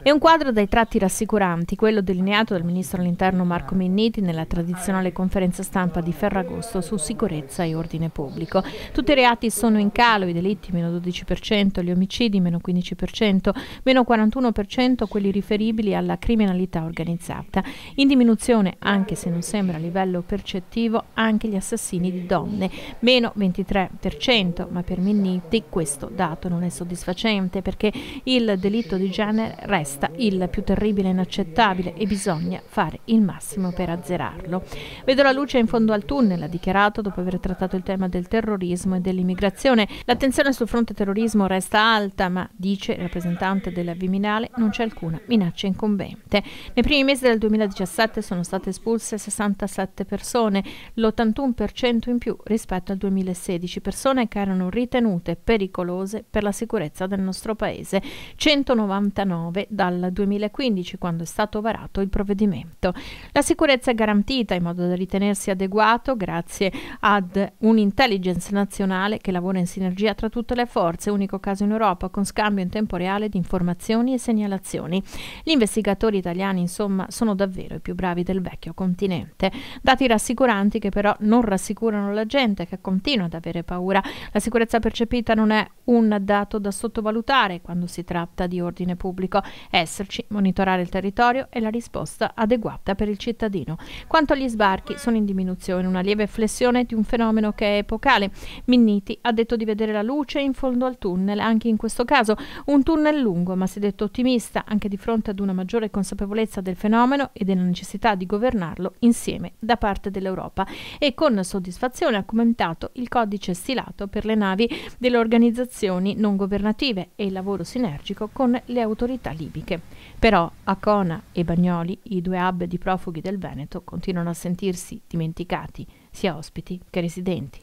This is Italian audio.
È un quadro dai tratti rassicuranti, quello delineato dal ministro all'interno Marco Minniti nella tradizionale conferenza stampa di Ferragosto su sicurezza e ordine pubblico. Tutti i reati sono in calo, i delitti meno 12%, gli omicidi meno 15%, meno 41% quelli riferibili alla criminalità organizzata. In diminuzione, anche se non sembra a livello percettivo, anche gli assassini di donne, meno 23%, ma per Minniti questo dato non è soddisfacente perché il delitto di genere resta il più terribile e inaccettabile e bisogna fare il massimo per azzerarlo. Vedo la luce in fondo al tunnel, ha dichiarato dopo aver trattato il tema del terrorismo e dell'immigrazione. L'attenzione sul fronte terrorismo resta alta, ma dice il rappresentante della Viminale non c'è alcuna minaccia incombente. Nei primi mesi del 2017 sono state espulse 67 persone, l'81% in più rispetto al 2016, persone che erano ritenute pericolose per la sicurezza del nostro paese. 199 2009 dal 2015 quando è stato varato il provvedimento. La sicurezza è garantita in modo da ritenersi adeguato grazie ad un'intelligence nazionale che lavora in sinergia tra tutte le forze, unico caso in Europa con scambio in tempo reale di informazioni e segnalazioni. Gli investigatori italiani insomma sono davvero i più bravi del vecchio continente. Dati rassicuranti che però non rassicurano la gente che continua ad avere paura. La sicurezza percepita non è un dato da sottovalutare quando si tratta di ordine pubblico pubblico, esserci, monitorare il territorio e la risposta adeguata per il cittadino. Quanto agli sbarchi, sono in diminuzione, una lieve flessione di un fenomeno che è epocale. Minniti ha detto di vedere la luce in fondo al tunnel, anche in questo caso un tunnel lungo, ma si è detto ottimista anche di fronte ad una maggiore consapevolezza del fenomeno e della necessità di governarlo insieme da parte dell'Europa. E con soddisfazione ha commentato il codice stilato per le navi delle organizzazioni non governative e il lavoro sinergico con le autorità autorità libiche. Però Acona e Bagnoli, i due hub di profughi del Veneto, continuano a sentirsi dimenticati, sia ospiti che residenti.